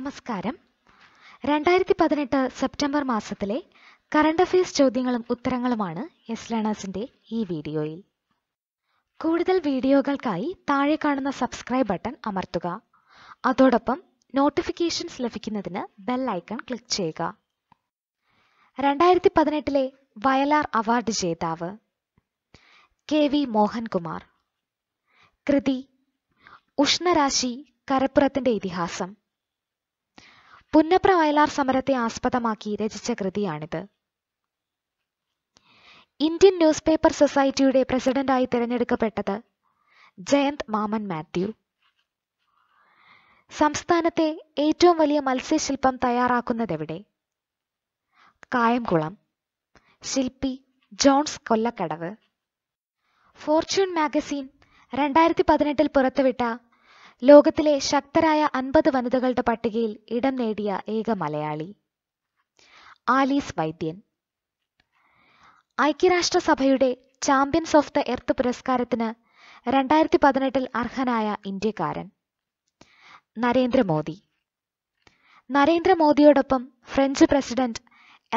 നമസ്കാരം രണ്ടായിരത്തി പതിനെട്ട് സെപ്റ്റംബർ മാസത്തിലെ കറണ്ട് അഫയേഴ്സ് ചോദ്യങ്ങളും ഉത്തരങ്ങളുമാണ് എസ് ലേണേഴ്സിന്റെ ഈ വീഡിയോയിൽ കൂടുതൽ വീഡിയോകൾക്കായി താഴെ കാണുന്ന സബ്സ്ക്രൈബ് ബട്ടൺ അമർത്തുക അതോടൊപ്പം നോട്ടിഫിക്കേഷൻസ് ലഭിക്കുന്നതിന് ബെൽ ഐക്കൺ ക്ലിക്ക് ചെയ്യുക രണ്ടായിരത്തി പതിനെട്ടിലെ വയലാർ അവാർഡ് ജേതാവ് കെ വി മോഹൻകുമാർ കൃതി ഉഷ്ണരാശി കരപ്പുറത്തിന്റെ ഇതിഹാസം പുന്നപ്ര വയലാർ സമരത്തെ ആസ്പദമാക്കി രചിച്ച കൃതിയാണിത് ഇന്ത്യൻ ന്യൂസ് പേപ്പർ സൊസൈറ്റിയുടെ പ്രസിഡന്റായി തിരഞ്ഞെടുക്കപ്പെട്ടത് ജയന്ത് മാമൻ മാത്യു സംസ്ഥാനത്തെ ഏറ്റവും വലിയ മത്സ്യശില്പം തയ്യാറാക്കുന്നതെവിടെ കായംകുളം ശില്പി ജോൺസ് കൊല്ലക്കടവ് ഫോർച്യൂൺ മാഗസിൻ രണ്ടായിരത്തി പതിനെട്ടിൽ പുറത്തുവിട്ട ലോകത്തിലെ ശക്തരായ അൻപത് വനിതകളുടെ പട്ടികയിൽ ഇടം നേടിയ ഏക മലയാളി ആലീസ് വൈദ്യൻ ഐക്യരാഷ്ട്രസഭയുടെ ചാമ്പ്യൻസ് ഓഫ് ദ എർത്ത് പുരസ്കാരത്തിന് രണ്ടായിരത്തി പതിനെട്ടിൽ അർഹനായ ഇന്ത്യക്കാരൻ നരേന്ദ്രമോദി നരേന്ദ്രമോദിയോടൊപ്പം ഫ്രഞ്ച് പ്രസിഡന്റ്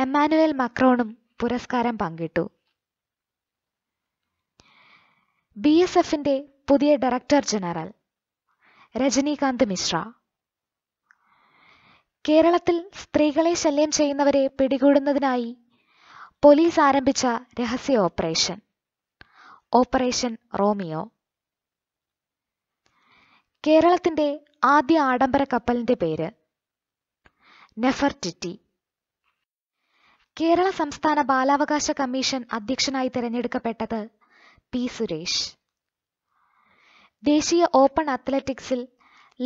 എമ്മാനുവൽ മക്രോണും പുരസ്കാരം പങ്കിട്ടു ബി എസ് എഫിന്റെ പുതിയ ഡയറക്ടർ ജനറൽ രജനീകാന്ത് മിശ്ര കേരളത്തിൽ സ്ത്രീകളെ ശല്യം ചെയ്യുന്നവരെ പിടികൂടുന്നതിനായി പോലീസ് ആരംഭിച്ച രഹസ്യ ഓപ്പറേഷൻ ഓപ്പറേഷൻ റോമിയോ കേരളത്തിന്റെ ആദ്യ ആഡംബര കപ്പലിന്റെ പേര് നെഫർറ്റിറ്റി കേരള സംസ്ഥാന ബാലാവകാശ കമ്മീഷൻ അധ്യക്ഷനായി തിരഞ്ഞെടുക്കപ്പെട്ടത് പി സുരേഷ് ദേശീയ ഓപ്പൺ അത്ലറ്റിക്സിൽ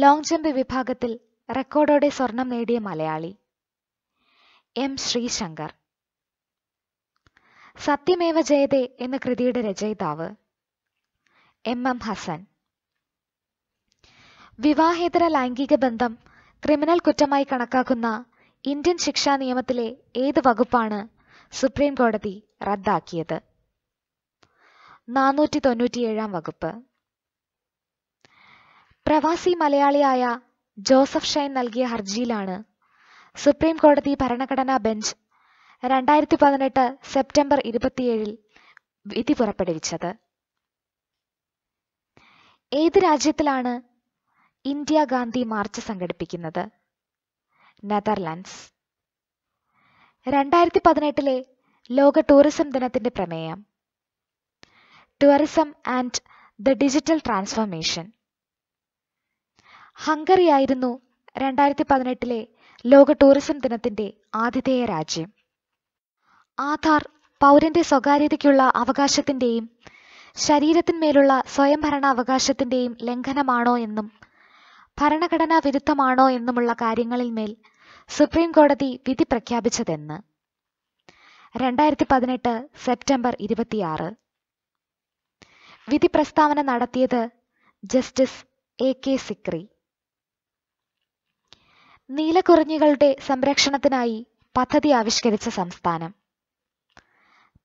ലോങ് ജമ്പ് വിഭാഗത്തിൽ റെക്കോർഡോടെ സ്വർണം നേടിയ മലയാളി എം ശ്രീശങ്കർ സത്യമേവ ജയതേ എന്ന കൃതിയുടെ രചയിതാവ് എം എം ഹസൻ വിവാഹേതര ലൈംഗിക ബന്ധം ക്രിമിനൽ കുറ്റമായി കണക്കാക്കുന്ന ഇന്ത്യൻ ശിക്ഷാ നിയമത്തിലെ ഏത് വകുപ്പാണ് സുപ്രീം കോടതി റദ്ദാക്കിയത് നാനൂറ്റി തൊണ്ണൂറ്റിയേഴാം വകുപ്പ് പ്രവാസി മലയാളിയായ ജോസഫ് ഷൈൻ നൽകിയ ഹർജിയിലാണ് സുപ്രീം കോടതി ഭരണഘടനാ ബെഞ്ച് രണ്ടായിരത്തി പതിനെട്ട് സെപ്റ്റംബർ ഇരുപത്തിയേഴിൽ വിധി പുറപ്പെടുവിച്ചത് ഏത് രാജ്യത്തിലാണ് ഇന്ത്യ ഗാന്ധി മാർച്ച് സംഘടിപ്പിക്കുന്നത് നെതർലാൻഡ്സ് രണ്ടായിരത്തി പതിനെട്ടിലെ ലോക ടൂറിസം ദിനത്തിന്റെ പ്രമേയം tourism and the digital transformation ഹംഗറിയായിരുന്നു രണ്ടായിരത്തി പതിനെട്ടിലെ ലോക ടൂറിസം ദിനത്തിന്റെ ആതിഥേയ രാജ്യം ആധാർ പൗരന്റെ സ്വകാര്യതയ്ക്കുള്ള അവകാശത്തിന്റെയും ശരീരത്തിന്മേലുള്ള അവകാശത്തിന്റെയും ലംഘനമാണോ എന്നും ഭരണഘടനാ വിരുദ്ധമാണോ എന്നുമുള്ള കാര്യങ്ങളിൽ മേൽ സുപ്രീം കോടതി വിധി പ്രഖ്യാപിച്ചതെന്ന് രണ്ടായിരത്തി പതിനെട്ട് സെപ്റ്റംബർ ഇരുപത്തിയാറ് വിധി പ്രസ്താവന നടത്തിയത് ജസ്റ്റിസ് എ കെ സിക്രി നീലക്കുറിഞ്ഞികളുടെ സംരക്ഷണത്തിനായി പദ്ധതി ആവിഷ്കരിച്ച സംസ്ഥാനം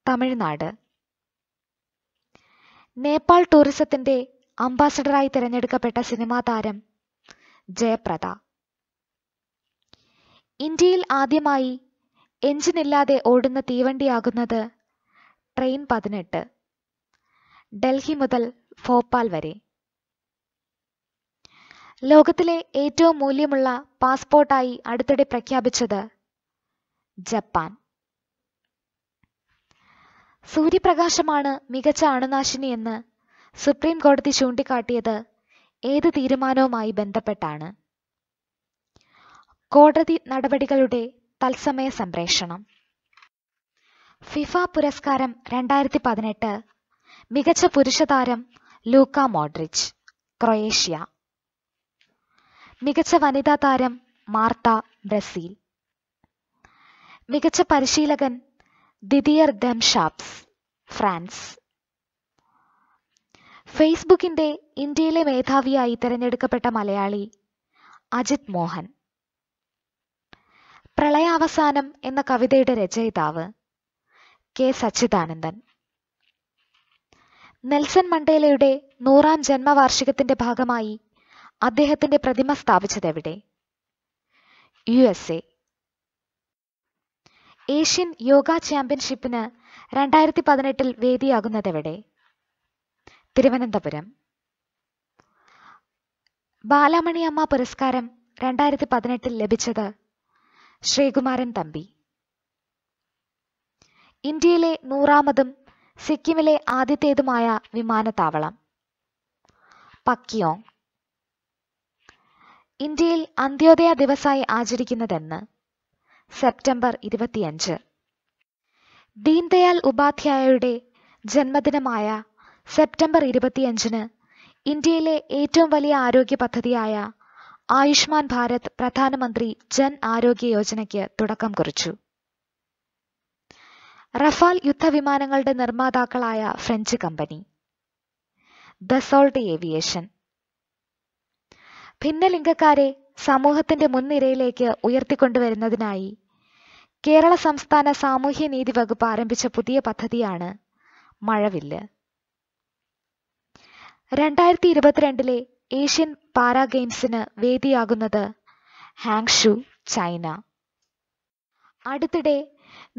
തമിഴ്നാട് നേപ്പാൾ ടൂറിസത്തിന്റെ അംബാസഡറായി തിരഞ്ഞെടുക്കപ്പെട്ട സിനിമാ താരം ജയപ്രദ ഇന്ത്യയിൽ ആദ്യമായി എഞ്ചിനില്ലാതെ ഓടുന്ന തീവണ്ടിയാകുന്നത് ട്രെയിൻ പതിനെട്ട് ഡൽഹി മുതൽ ഭോപ്പാൽ വരെ ലോകത്തിലെ ഏറ്റവും മൂല്യമുള്ള പാസ്പോർട്ടായി അടുത്തിടെ പ്രഖ്യാപിച്ചത് ജപ്പാൻ സൂര്യപ്രകാശമാണ് മികച്ച അണുനാശിനി എന്ന് സുപ്രീം കോടതി ചൂണ്ടിക്കാട്ടിയത് ഏത് തീരുമാനവുമായി ബന്ധപ്പെട്ടാണ് കോടതി നടപടികളുടെ തത്സമയ സംപ്രേഷണം ഫിഫ പുരസ്കാരം രണ്ടായിരത്തി പതിനെട്ട് മികച്ച പുരുഷതാരം ലൂക്ക മോഡ്രിച്ച് ക്രൊയേഷ്യ മികച്ച വനിതാ താരം മാർത്ത ബ്രസീൽ മികച്ച പരിശീലകൻ ദിദിയർ ദംഷാപ്സ് ഫ്രാൻസ് ഫേസ്ബുക്കിന്റെ ഇന്ത്യയിലെ മേധാവിയായി തിരഞ്ഞെടുക്കപ്പെട്ട മലയാളി അജിത് മോഹൻ പ്രളയാവസാനം എന്ന കവിതയുടെ രചയിതാവ് കെ സച്ചിദാനന്ദൻ നെൽസൺ മണ്ടേലയുടെ നൂറാം ജന്മവാർഷികത്തിന്റെ ഭാഗമായി അദ്ദേഹത്തിന്റെ പ്രതിമ എവിടെ U S A Asian yoga ചാമ്പ്യൻഷിപ്പിന് രണ്ടായിരത്തി പതിനെട്ടിൽ എവിടെ തിരുവനന്തപുരം ബാലാമണി അമ്മ പുരസ്കാരം രണ്ടായിരത്തി പതിനെട്ടിൽ ലഭിച്ചത് ശ്രീകുമാരൻ തമ്പി ഇന്ത്യയിലെ നൂറാമതും സിക്കിമിലെ ആദ്യത്തേതുമായ വിമാനത്താവളം പക്കിയോങ് ഇന്ത്യയിൽ അന്ത്യോദയ ദിവസായി ആചരിക്കുന്നതെന്ന് സെപ്റ്റംബർ ഇരുപത്തിയഞ്ച് ദീൻദയാൽ ഉപാധ്യായയുടെ ജന്മദിനമായ സെപ്റ്റംബർ ഇരുപത്തിയഞ്ചിന് ഇന്ത്യയിലെ ഏറ്റവും വലിയ ആരോഗ്യ പദ്ധതിയായ ആയുഷ്മാൻ ഭാരത് പ്രധാനമന്ത്രി ജൻ ആരോഗ്യ യോജനയ്ക്ക് തുടക്കം കുറിച്ചു റഫാൽ യുദ്ധവിമാനങ്ങളുടെ നിർമ്മാതാക്കളായ ഫ്രഞ്ച് കമ്പനി ദസോൾട്ട് ഏവിയേഷൻ ഭിന്നലിംഗക്കാരെ സമൂഹത്തിന്റെ മുൻനിരയിലേക്ക് ഉയർത്തിക്കൊണ്ടുവരുന്നതിനായി കേരള സംസ്ഥാന സാമൂഹ്യ നീതി വകുപ്പ് ആരംഭിച്ച പുതിയ പദ്ധതിയാണ് മഴവില്ല് രണ്ടായിരത്തി ഇരുപത്തിരണ്ടിലെ ഏഷ്യൻ പാരാ ഗെയിംസിന് വേദിയാകുന്നത് ഹാങ്ഷു ചൈന അടുത്തിടെ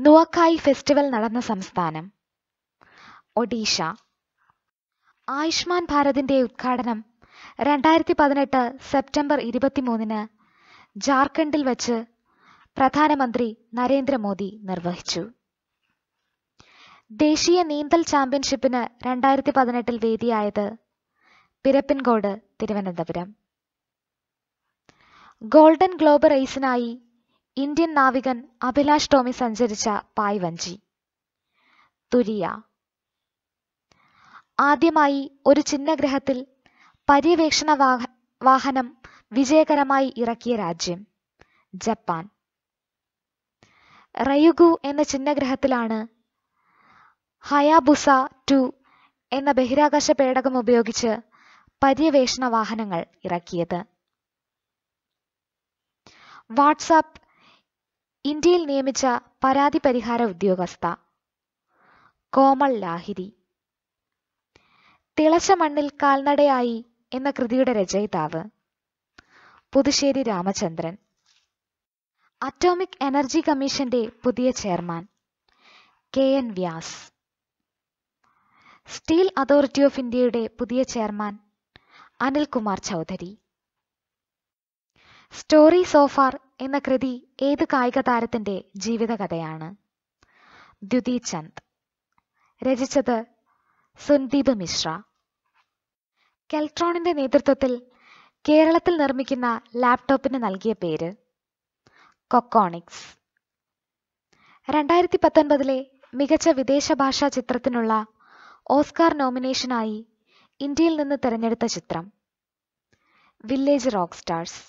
നുവക്കായ് ഫെസ്റ്റിവൽ നടന്ന സംസ്ഥാനം ഒഡീഷ ആയുഷ്മാൻ ഭാരതിന്റെ ഉദ്ഘാടനം രണ്ടായിരത്തി പതിനെട്ട് സെപ്റ്റംബർ ഇരുപത്തിമൂന്നിന് ജാർഖണ്ഡിൽ വച്ച് പ്രധാനമന്ത്രി നരേന്ദ്രമോദി നിർവഹിച്ചു ദേശീയ നീന്തൽ ചാമ്പ്യൻഷിപ്പിന് രണ്ടായിരത്തി പതിനെട്ടിൽ വേദിയായത് പിരപ്പിൻകോട് തിരുവനന്തപുരം ഗോൾഡൻ ഗ്ലോബ് റേസിനായി ഇന്ത്യൻ നാവികൻ അഭിലാഷ് ടോമി സഞ്ചരിച്ച പായ്വഞ്ചി തുരിയ ആദ്യമായി ഒരു ചിഹ്നഗ്രഹത്തിൽ പര്യവേക്ഷണ വാഹനം വിജയകരമായി ഇറക്കിയ രാജ്യം ജപ്പാൻ റയുഗു എന്ന ചിഹ്നഗ്രഹത്തിലാണ് ഹയാബുസ ടു എന്ന ബഹിരാകാശ പേടകം ഉപയോഗിച്ച് പര്യവേഷണ വാഹനങ്ങൾ ഇറക്കിയത് വാട്സാപ്പ് ഇന്ത്യയിൽ നിയമിച്ച പരാതി പരിഹാര ഉദ്യോഗസ്ഥ കോമൾ ലാഹിരി തിളച്ച മണ്ണിൽ കാൽനടയായി എന്ന കൃതിയുടെ രചയിതാവ് പുതുശ്ശേരി രാമചന്ദ്രൻ അറ്റോമിക് എനർജി കമ്മീഷന്റെ പുതിയ chairman K N Vyas steel authority of ഇന്ത്യയുടെ പുതിയ chairman Anil Kumar Chaudhary story so far എന്ന കൃതി ഏത് കായിക താരത്തിന്റെ ജീവിതകഥയാണ് ദ്യുതി ചന്ദ് രചിച്ചത് സുന്ദീപ് മിശ്ര കെൽട്രോണിന്റെ നേതൃത്വത്തിൽ കേരളത്തിൽ നിർമ്മിക്കുന്ന ലാപ്ടോപ്പിന് നൽകിയ പേര് കൊക്കോണിക്സ് രണ്ടായിരത്തി പത്തൊൻപതിലെ മികച്ച വിദേശ ഭാഷാ ചിത്രത്തിനുള്ള ഓസ്കാർ നോമിനേഷനായി ഇന്ത്യയിൽ നിന്ന് തിരഞ്ഞെടുത്ത ചിത്രം village rock stars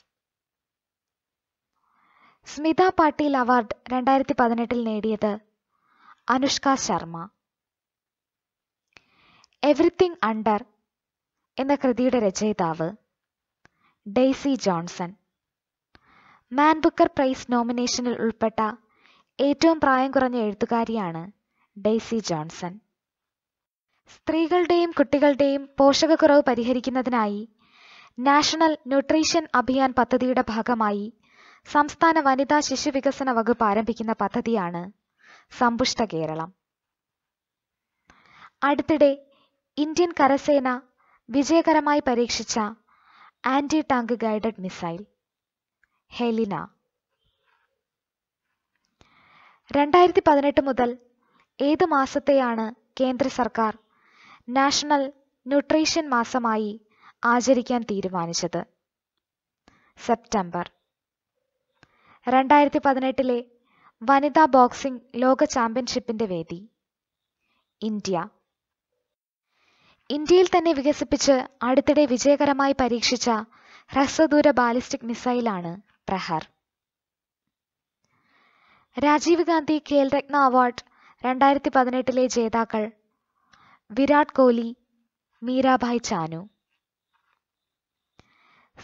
Smita Patil award രണ്ടായിരത്തി പതിനെട്ടിൽ നേടിയത് അനുഷ്ക ശർമ്മ എവറിത്തിങ് അണ്ടർ എന്ന കൃതിയുടെ രചയിതാവ് Daisy Johnson Man Booker Prize നോമിനേഷനിൽ ഉൾപ്പെട്ട ഏറ്റവും പ്രായം കുറഞ്ഞ എഴുത്തുകാരിയാണ് ഡെയ്സി ജോൺസൺ സ്ത്രീകളുടെയും കുട്ടികളുടെയും പോഷകക്കുറവ് പരിഹരിക്കുന്നതിനായി നാഷണൽ ന്യൂട്രീഷൻ അഭിയാൻ പദ്ധതിയുടെ ഭാഗമായി സംസ്ഥാന വനിതാ ശിശു വികസന വകുപ്പ് ആരംഭിക്കുന്ന പദ്ധതിയാണ് സമ്പുഷ്ട കേരളം അടുത്തിടെ ഇന്ത്യൻ കരസേന വിജയകരമായി പരീക്ഷിച്ച anti tank guided missile Helina രണ്ടായിരത്തി പതിനെട്ട് മുതൽ ഏത് മാസത്തെയാണ് കേന്ദ്ര സർക്കാർ നാഷണൽ ന്യൂട്രീഷൻ മാസമായി ആചരിക്കാൻ തീരുമാനിച്ചത് സെപ്റ്റംബർ രണ്ടായിരത്തി പതിനെട്ടിലെ വനിതാ ബോക്സിംഗ് ലോക ചാമ്പ്യൻഷിപ്പിന്റെ വേദി ഇന്ത്യ ഇന്ത്യയിൽ തന്നെ വികസിപ്പിച്ച് അടുത്തിടെ വിജയകരമായി പരീക്ഷിച്ച ഹ്രസ്വദൂര ബാലിസ്റ്റിക് മിസൈലാണ് പ്രഹർ രാജീവ് ഗാന്ധി ഖേൽരത്ന അവാർഡ് രണ്ടായിരത്തി പതിനെട്ടിലെ ജേതാക്കൾ Virat Kohli Mirabai Chanu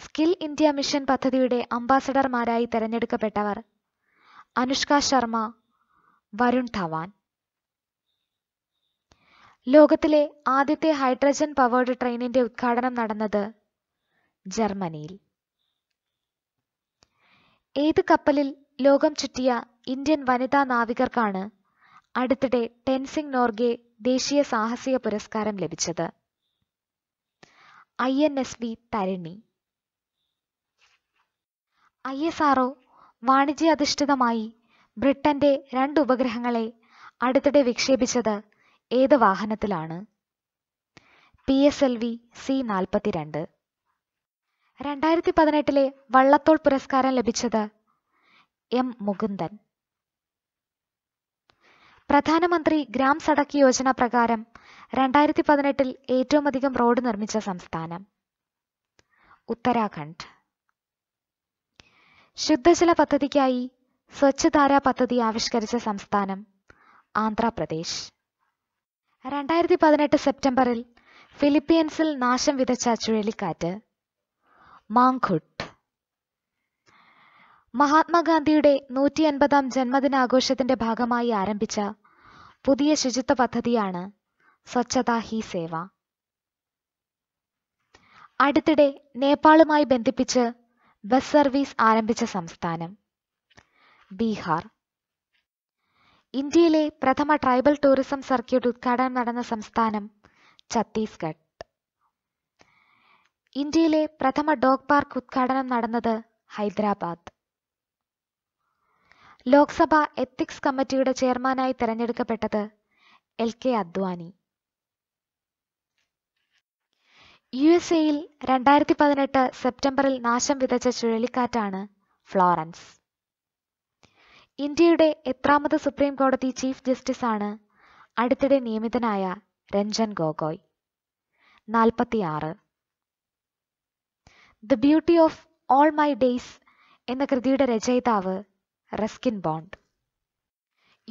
skill India mission പദ്ധതിയുടെ അംബാസഡർമാരായി തെരഞ്ഞെടുക്കപ്പെട്ടവർ അനുഷ്ക ശർമ്മ വരുൺ ധവാൻ ലോകത്തിലെ ആദ്യത്തെ ഹൈഡ്രജൻ പവേർഡ് ട്രെയിനിന്റെ ഉദ്ഘാടനം നടന്നത് ജർമ്മനിയിൽ ഏത് കപ്പലിൽ ലോകം ചുറ്റിയ ഇന്ത്യൻ വനിതാ നാവികർക്കാണ് അടുത്തിടെ ടെൻസിംഗ് നോർഗെ ദേശീയ സാഹസിക പുരസ്കാരം ലഭിച്ചത് I N S V Tarini I S R O അധിഷ്ഠിതമായി ബ്രിട്ടന്റെ രണ്ട് ഉപഗ്രഹങ്ങളെ അടുത്തിടെ വിക്ഷേപിച്ചത് ഏത് വാഹനത്തിലാണ് P S L V C നാൽപ്പത്തിരണ്ട് രണ്ടായിരത്തി പതിനെട്ടിലെ വള്ളത്തോൾ പുരസ്കാരം ലഭിച്ചത് എം മുകുന്ദൻ പ്രധാനമന്ത്രി ഗ്രാം സടക്ക് യോജന പ്രകാരം രണ്ടായിരത്തി പതിനെട്ടിൽ ഏറ്റവും അധികം റോഡ് നിർമ്മിച്ച സംസ്ഥാനം ഉത്തരാഖണ്ഡ് ശുദ്ധജല പദ്ധതിക്കായി സ്വച്ഛധാര പദ്ധതി ആവിഷ്കരിച്ച സംസ്ഥാനം ആന്ധ്രാപ്രദേശ് രണ്ടായിരത്തി പതിനെട്ട് സെപ്റ്റംബറിൽ ഫിലിപ്പീൻസിൽ നാശം വിതച്ച ചുഴലിക്കാറ്റ് മാങ്കുട്ട് മഹാത്മാഗാന്ധിയുടെ നൂറ്റി അൻപതാം ജന്മദിനാഘോഷത്തിന്റെ ഭാഗമായി ആരംഭിച്ച പുതിയ ശുചിത്വ പദ്ധതിയാണ് സ്വച്ഛത ഹി സേവ അടുത്തിടെ നേപ്പാളുമായി ബന്ധിപ്പിച്ച് ബസ് സർവീസ് ആരംഭിച്ച സംസ്ഥാനം ബീഹാർ ഇന്ത്യയിലെ പ്രഥമ ട്രൈബൽ ടൂറിസം സർക്യൂട്ട് ഉദ്ഘാടനം നടന്ന സംസ്ഥാനം ഛത്തീസ്ഗഡ് ഇന്ത്യയിലെ പ്രഥമ ഡോഗ് പാർക്ക് ഉദ്ഘാടനം നടന്നത് ഹൈദരാബാദ് ലോക്സഭ എത്തിക്സ് കമ്മിറ്റിയുടെ ചെയർമാനായി തെരഞ്ഞെടുക്കപ്പെട്ടത് L K Advani U S എയിൽ രണ്ടായിരത്തി പതിനെട്ട് സെപ്റ്റംബറിൽ നാശം വിതച്ച ചുഴലിക്കാറ്റാണ് ഫ്ലോറൻസ് ഇന്ത്യയുടെ എത്രാമത് സുപ്രീം കോടതി ചീഫ് ജസ്റ്റിസാണ് അടുത്തിടെ നിയമിതനായ രഞ്ജൻ ഗോഗോയ് നാൽപ്പത്തിയാറ് the beauty of all my days എന്ന കൃതിയുടെ രചയിതാവ് റെസ്കിൻ ബോണ്ട്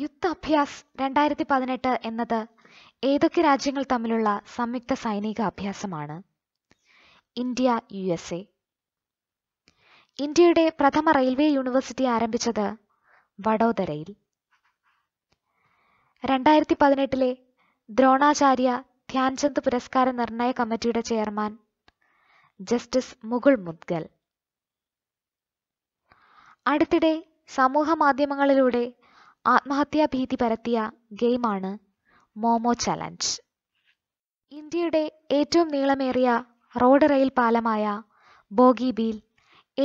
യുദ്ധ അഭ്യാസ് രണ്ടായിരത്തി പതിനെട്ട് എന്നത് ഏതൊക്കെ രാജ്യങ്ങൾ തമ്മിലുള്ള സംയുക്ത സൈനിക അഭ്യാസമാണ് ഇന്ത്യ യു എസ് എ ഇന്ത്യയുടെ പ്രഥമ റെയിൽവേ യൂണിവേഴ്സിറ്റി ആരംഭിച്ചത് വഡോദരയിൽ രണ്ടായിരത്തി പതിനെട്ടിലെ ദ്രോണാചാര്യ ധ്യാൻചന്ദ് പുരസ്കാര നിർണയ കമ്മിറ്റിയുടെ ചെയർമാൻ ജസ്റ്റിസ് മുകുൾ മുദ്ഗൽ അടുത്തിടെ സമൂഹ മാധ്യമങ്ങളിലൂടെ ആത്മഹത്യാ ഭീതി പരത്തിയ ഗെയിമാണ് മോമോ ചലഞ്ച് ഇന്ത്യയുടെ ഏറ്റവും നീളമേറിയ റോഡ് റെയിൽ പാലമായ ബോഗിബീൽ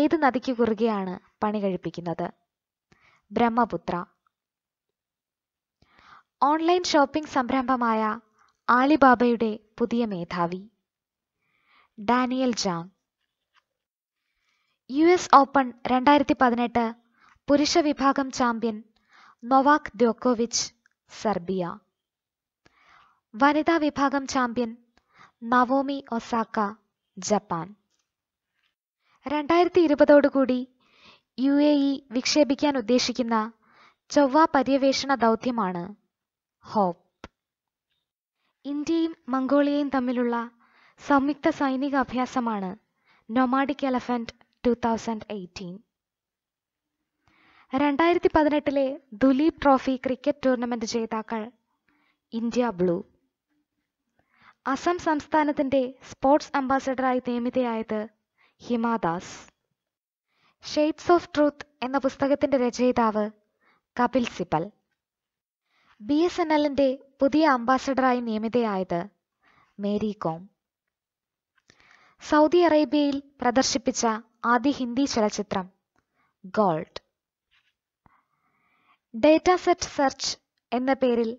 ഏത് നദിക്ക് കുറുകെയാണ് പണി കഴിപ്പിക്കുന്നത് ബ്രഹ്മപുത്ര ഓൺലൈൻ ഷോപ്പിംഗ് സംരംഭമായ ആലിബാബയുടെ പുതിയ മേധാവി Daniel Zhang U S Open രണ്ടായിരത്തി പതിനെട്ട് പുരുഷ വിഭാഗം ചാമ്പ്യൻ നൊവാക് ദ്യോക്കോവിച്ച് സെർബിയ വനിതാ വിഭാഗം ചാമ്പ്യൻ നവോമി ഒസാക്ക ജപ്പാൻ രണ്ടായിരത്തി ഇരുപതോടുകൂടി യു എ ഇ വിക്ഷേപിക്കാൻ ഉദ്ദേശിക്കുന്ന ചൊവ്വ പര്യവേഷണ ദൗത്യമാണ് ഹോപ്പ് ഇന്ത്യയും മംഗോളിയയും തമ്മിലുള്ള സംയുക്ത സൈനിക അഭ്യാസമാണ് Nomadic Elephant two thousand eighteen രണ്ടായിരത്തി പതിനെട്ടിലെ ദുലീപ് ട്രോഫി ക്രിക്കറ്റ് ടൂർണമെന്റ് ജേതാക്കൾ ഇന്ത്യ ബ്ലൂ അസം സംസ്ഥാനത്തിന്റെ സ്പോർട്സ് അംബാസഡറായി നിയമിതയായത് ഹിമാദാസ് ഷെയ്ഡ്സ് ഓഫ് ട്രൂത്ത് എന്ന പുസ്തകത്തിന്റെ രചയിതാവ് Kapil Sibal B S N എല്ലിന്റെ പുതിയ അംബാസഡറായി നിയമിതയായത് മേരി കോം സൗദി അറേബ്യയിൽ പ്രദർശിപ്പിച്ച ആദ്യ ഹിന്ദി ചലച്ചിത്രം ഗോൾഡ് ഡേറ്റ സെറ്റ് സെർച്ച് എന്ന പേരിൽ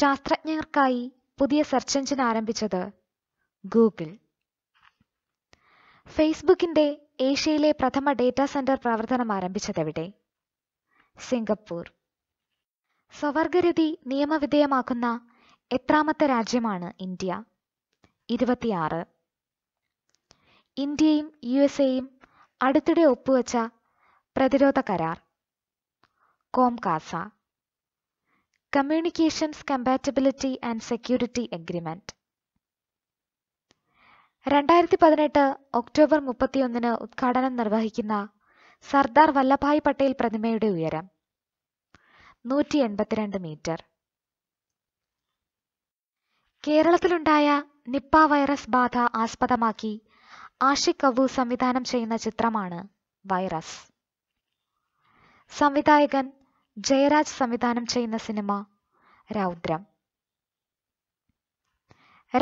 ശാസ്ത്രജ്ഞർക്കായി പുതിയ സെർച്ച് എഞ്ചിൻ ആരംഭിച്ചത് ഗൂഗിൾ ഫേസ്ബുക്കിന്റെ ഏഷ്യയിലെ പ്രഥമ ഡേറ്റാ സെന്റർ പ്രവർത്തനം എവിടെ സിംഗപ്പൂർ സ്വവർഗരതി നിയമവിധേയമാക്കുന്ന എത്രാമത്തെ രാജ്യമാണ് ഇന്ത്യ ഇരുപത്തിയാറ് ഇന്ത്യയും യു എസ് എയും അടുത്തിടെ ഒപ്പുവെച്ച പ്രതിരോധ കരാർ COMCASA communications compatibility and security agreement രണ്ടായിരത്തി പതിനെട്ട് ഒക്ടോബർ മുപ്പത്തിയൊന്നിന് ഉദ്ഘാടനം നിർവഹിക്കുന്ന സർദാർ വല്ലഭായ് പട്ടേൽ പ്രതിമയുടെ ഉയരം നൂറ്റി എൺപത്തിരണ്ട് മീറ്റർ കേരളത്തിലുണ്ടായ നിപ്പ വൈറസ് ബാധ ആസ്പദമാക്കി ആഷിഖ് കവു സംവിധാനം ചെയ്യുന്ന ചിത്രമാണ് വൈറസ് സംവിധായകൻ ജയരാജ് സംവിധാനം ചെയ്യുന്ന സിനിമ രൗദ്രം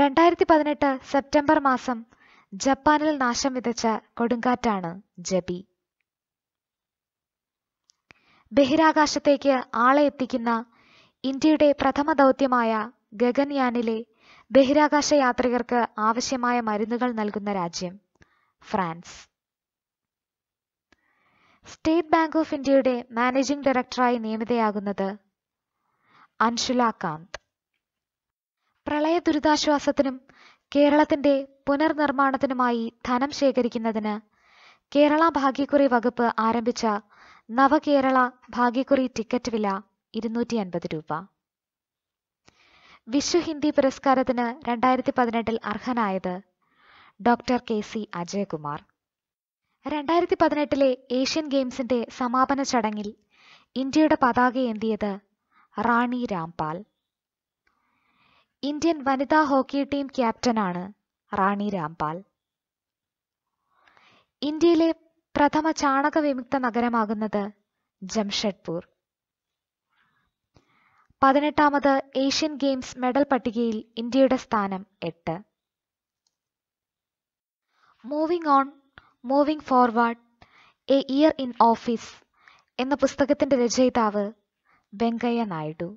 രണ്ടായിരത്തി പതിനെട്ട് സെപ്റ്റംബർ മാസം ജപ്പാനിൽ നാശം വിതച്ച കൊടുങ്കാറ്റാണ് ജബി ബഹിരാകാശത്തേക്ക് ആളെ എത്തിക്കുന്ന ഇന്ത്യയുടെ പ്രഥമ ദൗത്യമായ ഗഗൻയാനിലെ ബഹിരാകാശ യാത്രികർക്ക് ആവശ്യമായ മരുന്നുകൾ നൽകുന്ന രാജ്യം ഫ്രാൻസ് സ്റ്റേറ്റ് ബാങ്ക് ഓഫ് ഇന്ത്യയുടെ മാനേജിംഗ് ഡയറക്ടറായി നിയമിതയാകുന്നത് അൻഷുല കാന്ത് പ്രളയ ദുരിതാശ്വാസത്തിനും കേരളത്തിന്റെ പുനർനിർമ്മാണത്തിനുമായി ധനം ശേഖരിക്കുന്നതിന് കേരള ഭാഗ്യക്കുറി വകുപ്പ് ആരംഭിച്ച നവകേരള ഭാഗ്യക്കുറി ടിക്കറ്റ് വില ഇരുന്നൂറ്റി അൻപത് രൂപ വിശ്വ ഹിന്ദി പുരസ്കാരത്തിന് രണ്ടായിരത്തി പതിനെട്ടിൽ അർഹനായത് ഡോക്ടർ കെ സി അജയകുമാർ രണ്ടായിരത്തി പതിനെട്ടിലെ ഏഷ്യൻ ഗെയിംസിന്റെ സമാപന ചടങ്ങിൽ ഇന്ത്യയുടെ പതാക ഏന്തിയത് റാണി രാംപാൽ ഇന്ത്യൻ വനിതാ ഹോക്കി ടീം ക്യാപ്റ്റനാണ് റാണി രാംപാൽ ഇന്ത്യയിലെ പ്രഥമ ചാണക വിമുക്ത നഗരമാകുന്നത് ജംഷഡ്പൂർ പതിനെട്ടാമത് ഏഷ്യൻ ഗെയിംസ് മെഡൽ പട്ടികയിൽ ഇന്ത്യയുടെ സ്ഥാനം എട്ട് moving on moving forward a year in office എന്ന പുസ്തകത്തിന്റെ രചയിതാവ് Venkaiah Naidu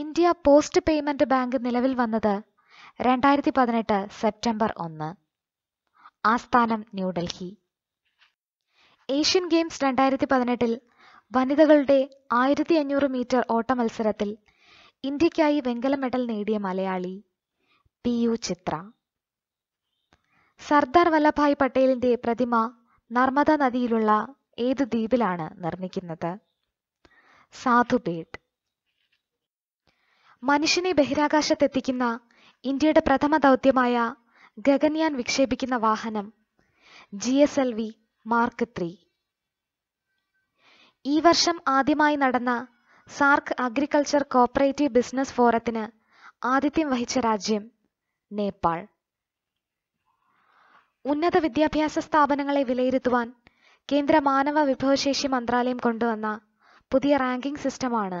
India post payment bank നിലവിൽ വന്നത് രണ്ടായിരത്തി പതിനെട്ട് സെപ്റ്റംബർ ഒന്ന് ആസ്ഥാനം ന്യൂഡൽഹി ഏഷ്യൻ ഗെയിംസ് രണ്ടായിരത്തി പതിനെട്ടിൽ വനിതകളുടെ ആയിരത്തി അഞ്ഞൂറ് മീറ്റർ ഓട്ട മത്സരത്തിൽ ഇന്ത്യക്കായി വെങ്കല മെഡൽ നേടിയ മലയാളി പി യു ചിത്ര സർദാർ വല്ലഭായ് പട്ടേലിന്റെ പ്രതിമ നർമ്മദ നദിയിലുള്ള ഏത് ദ്വീപിലാണ് നിർമ്മിക്കുന്നത് സാധുപേട്ട് മനുഷ്യനെ ബഹിരാകാശത്തെത്തിക്കുന്ന ഇന്ത്യയുടെ പ്രഥമ ദൗത്യമായ ഗഗൻയാൻ വിക്ഷേപിക്കുന്ന വാഹനം G S L V mark three ഈ വർഷം ആദ്യമായി നടന്ന സാർക്ക് അഗ്രികൾച്ചർ കോപ്പറേറ്റീവ് ബിസിനസ് ഫോറത്തിന് ആതിഥ്യം വഹിച്ച രാജ്യം നേപ്പാൾ ഉന്നത വിദ്യാഭ്യാസ സ്ഥാപനങ്ങളെ വിലയിരുത്തുവാൻ കേന്ദ്ര മാനവ വിഭവശേഷി മന്ത്രാലയം കൊണ്ടുവന്ന പുതിയ റാങ്കിംഗ് സിസ്റ്റമാണ്